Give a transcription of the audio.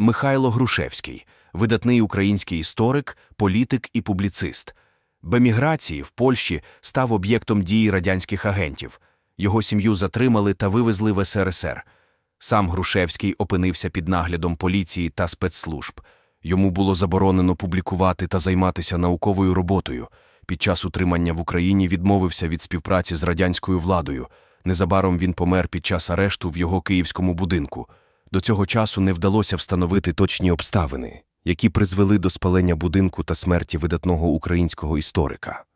Михайло Грушевський, видатний український історик, політик і публіцист. Беміграції в Польщі став об'єктом дії радянських агентів. Його сім'ю затримали та вивезли в СРСР. Сам Грушевський опинився під наглядом поліції та спецслужб. Йому було заборонено публікувати та займатися науковою роботою. Під час утримання в Україні відмовився від співпраці з радянською владою. Незабаром він помер під час арешту в його київському будинку. До цього часу не вдалося встановити точні обставини, які призвели до спалення будинку та смерті видатного українського історика.